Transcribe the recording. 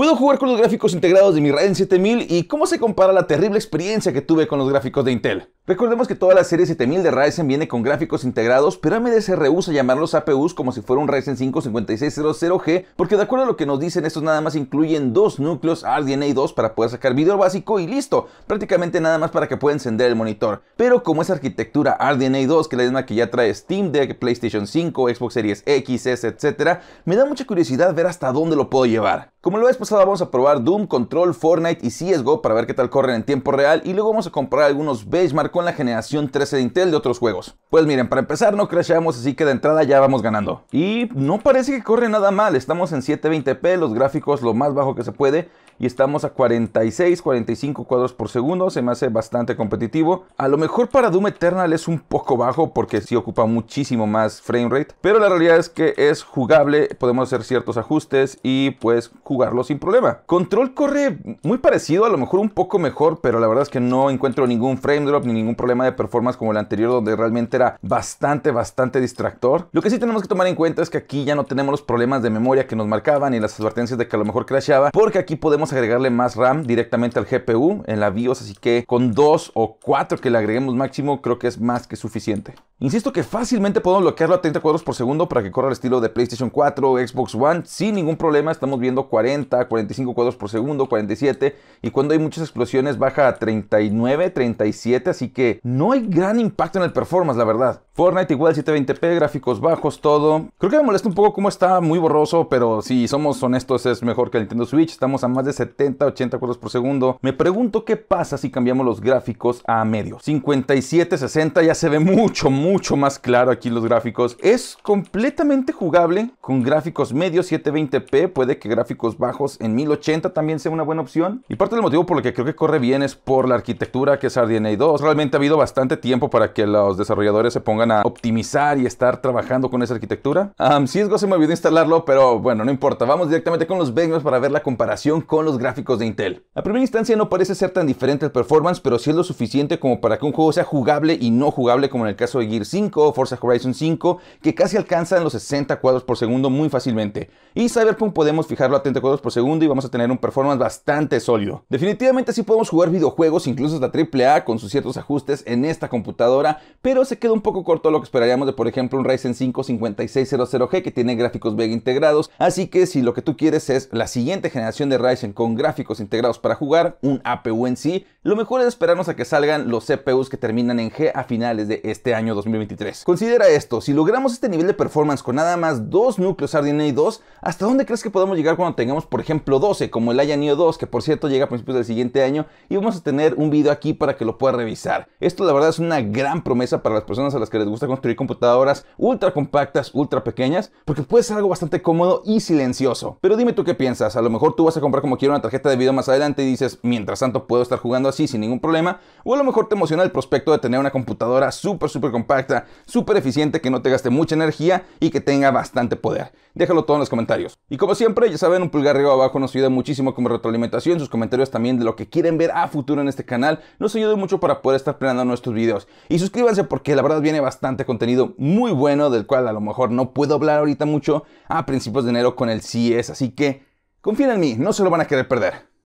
Puedo jugar con los gráficos integrados de mi Ryzen 7000 y cómo se compara la terrible experiencia que tuve con los gráficos de Intel. Recordemos que toda la serie 7000 de Ryzen viene con gráficos integrados, pero AMD se rehúsa a llamarlos APUs como si fuera un Ryzen 5 5600G, porque de acuerdo a lo que nos dicen, estos nada más incluyen dos núcleos RDNA 2 para poder sacar video básico y listo, prácticamente nada más para que pueda encender el monitor. Pero como es arquitectura RDNA 2, que es la misma que ya trae Steam Deck, PlayStation 5, Xbox Series X, S, etc., me da mucha curiosidad ver hasta dónde lo puedo llevar. Como lo he pasada vamos a probar Doom, Control, Fortnite y CSGO para ver qué tal corren en tiempo real y luego vamos a comprar algunos benchmark con la generación 13 de Intel de otros juegos. Pues miren, para empezar no crasheamos así que de entrada ya vamos ganando. Y no parece que corre nada mal, estamos en 720p, los gráficos lo más bajo que se puede y estamos a 46, 45 cuadros por segundo, se me hace bastante competitivo. A lo mejor para Doom Eternal es un poco bajo porque sí ocupa muchísimo más frame rate, pero la realidad es que es jugable, podemos hacer ciertos ajustes y pues jugarlo sin problema. Control corre muy parecido, a lo mejor un poco mejor, pero la verdad es que no encuentro ningún frame drop ni ningún problema de performance como el anterior donde realmente era bastante, bastante distractor. Lo que sí tenemos que tomar en cuenta es que aquí ya no tenemos los problemas de memoria que nos marcaban y las advertencias de que a lo mejor crashaba, porque aquí podemos agregarle más RAM directamente al GPU en la BIOS, así que con 2 o 4 que le agreguemos máximo creo que es más que suficiente. Insisto que fácilmente podemos bloquearlo a 30 cuadros por segundo para que corra el estilo de PlayStation 4 o Xbox One sin ningún problema. Estamos viendo 40, 45 cuadros por segundo, 47 y cuando hay muchas explosiones baja a 39, 37, así que no hay gran impacto en el performance, la verdad. Fortnite igual 720p, gráficos bajos, todo. Creo que me molesta un poco cómo está muy borroso, pero si somos honestos es mejor que el Nintendo Switch. Estamos a más de 70, 80 cuadros por segundo. Me pregunto qué pasa si cambiamos los gráficos a medio. 57, 60 ya se ve mucho, mucho más claro aquí los gráficos. Es completamente jugable con gráficos medios 720p, puede que gráficos bajos en 1080 también sea una buena opción. Y parte del motivo por lo que creo que corre bien es por la arquitectura que es RDNA 2. Realmente ha habido bastante tiempo para que los desarrolladores se pongan a optimizar y estar trabajando con esa arquitectura. si sí, es se me olvidó instalarlo, pero bueno, no importa. Vamos directamente con los benchmarks para ver la comparación con los gráficos de Intel. A primera instancia no parece ser tan diferente el performance, pero sí es lo suficiente como para que un juego sea jugable y no jugable como en el caso de Gear 5 o Forza Horizon 5, que casi alcanzan los 60 cuadros por segundo muy fácilmente. Y Cyberpunk podemos fijarlo a 30 cuadros por segundo y vamos a tener un performance bastante sólido. Definitivamente sí podemos jugar videojuegos, incluso hasta AAA, con sus ciertos ajustes en esta computadora, pero se queda un poco corto lo que esperaríamos de por ejemplo un Ryzen 5 5600G que tiene gráficos Vega integrados, así que si lo que tú quieres es la siguiente generación de Ryzen con gráficos integrados para jugar, un APU en sí, lo mejor es esperarnos a que salgan los CPUs que terminan en G a finales de este año 2023. Considera esto, si logramos este nivel de performance con nada más dos núcleos RDNA 2, ¿hasta dónde crees que podamos llegar cuando tengamos por ejemplo 12, como el Aya 2, que por cierto llega a principios del siguiente año, y vamos a tener un video aquí para que lo pueda revisar? Esto la verdad es una gran promesa para las personas a las que les gusta construir computadoras ultra compactas, ultra pequeñas, porque puede ser algo bastante cómodo y silencioso. Pero dime tú qué piensas, a lo mejor tú vas a comprar como quiero una tarjeta de video más adelante y dices, mientras tanto puedo estar jugando así sin ningún problema. O a lo mejor te emociona el prospecto de tener una computadora súper, súper compacta, súper eficiente, que no te gaste mucha energía y que tenga bastante poder. Déjalo todo en los comentarios. Y como siempre, ya saben, un pulgar arriba abajo nos ayuda muchísimo como retroalimentación. Sus comentarios también de lo que quieren ver a futuro en este canal nos ayuda mucho para poder estar planeando nuestros videos. Y suscríbanse porque la verdad viene bastante contenido muy bueno del cual a lo mejor no puedo hablar ahorita mucho a principios de enero con el CES. Así que Confíen en mí, no se lo van a querer perder.